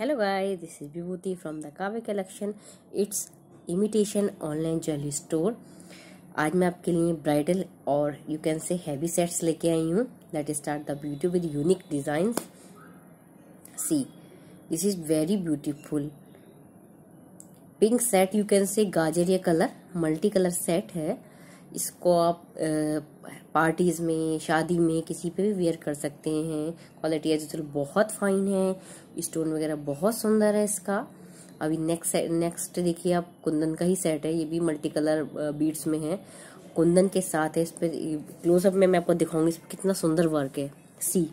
hello guys this is Vibhuti from the Kavya collection it's imitation online jewellery store आज मैं आपके लिए ब्राइडल और you can say heavy sets लेके आई हूँ let start the beauty with unique design see this is very beautiful pink set you can say गाजर या कलर मल्टी कलर सेट है इसको आप पार्टीज़ में शादी में किसी पे भी वेयर कर सकते हैं क्वालिटी एजुअल बहुत फाइन है स्टोन वगैरह बहुत सुंदर है इसका अभी नेक्स्ट नेक्स्ट देखिए आप कुंदन का ही सेट है ये भी मल्टी कलर बीड्स में है कुंदन के साथ है इस पर क्लोजअप में मैं आपको दिखाऊंगी इस पर कितना सुंदर वर्क है सी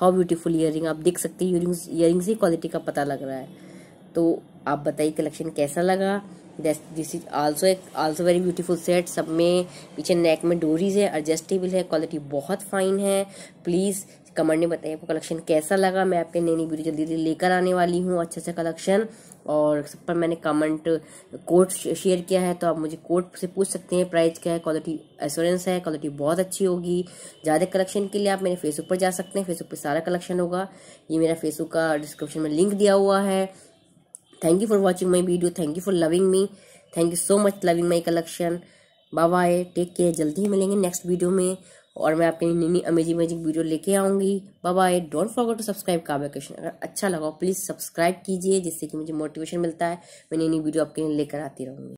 हाउ ब्यूटीफुल ईयर आप देख सकते हैं ईयर ईयर ही क्वालिटी का पता लग रहा है तो आप बताइए कलेक्शन कैसा लगा दिस इज आल्सो एक आल्सो वेरी ब्यूटीफुल सेट सब में पीछे नेक में डोरीज है एडजस्टेबल है क्वालिटी बहुत फाइन है प्लीज़ कमेंट में बताइए आपको कलेक्शन कैसा लगा मैं आपके नई नई वीडियो जल्दी जल्दी लेकर आने वाली हूँ अच्छे से कलेक्शन और सब पर मैंने कमेंट कोड शेयर किया है तो आप मुझे कोड से पूछ सकते हैं प्राइस क्या है क्वालिटी एश्योरेंस है क्वालिटी बहुत अच्छी होगी ज़्यादा कलेक्शन के लिए आप मेरे फेसबुक पर जा सकते हैं फेसबुक पर सारा कलेक्शन होगा ये मेरा फेसबुक का डिस्क्रिप्शन में लिंक दिया हुआ है thank you for watching my video thank you for loving me thank you so much loving my collection bye take care जल्दी ही मिलेंगे नेक्स्ट वीडियो में और मैं आपके नई नई अमेजिंग अमेजिंग वीडियो लेके आऊँगी bye bye don't forget to subscribe का कृष्ण अगर अच्छा लगा प्लीज़ सब्सक्राइब कीजिए जिससे कि मुझे मोटिवेशन मिलता है मैं नई नई वीडियो आपके लिए लेकर आती रहूँगी